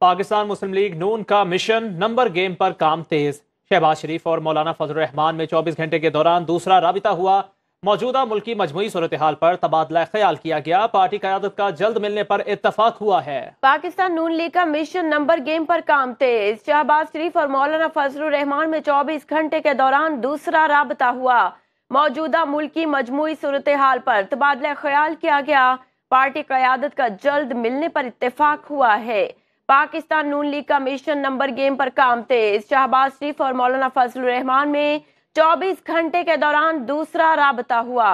पाकिस्तान मुस्लिम league नून का mission number game पर काम तेज शहबाज शरीफ और मौलाना फजलरहमान में 24 घंटे के दौरान दूसरा रबिता हुआ मौजूदा मुल्की मजमू सूरत हाल पर तबादला ख्याल किया गया पार्टी क्यादत का जल्द मिलने पर इतफाक हुआ है पाकिस्तान नून लीग का मिशन नंबर गेम पर काम तेज शहबाज शरीफ और मौलाना फजल रहमान में चौबीस घंटे के दौरान दूसरा रबता हुआ मौजूदा मुल्की मजमू सूरत हाल पर तबादला ख्याल किया गया पार्टी क्यादत का जल्द मिलने पर इतफाक हुआ है पाकिस्तान नून लीग का मिशन नंबर गेम पर काम तेज शाहबाज शरीफ और मौलाना फजल रहमान में 24 घंटे के दौरान दूसरा रबता हुआ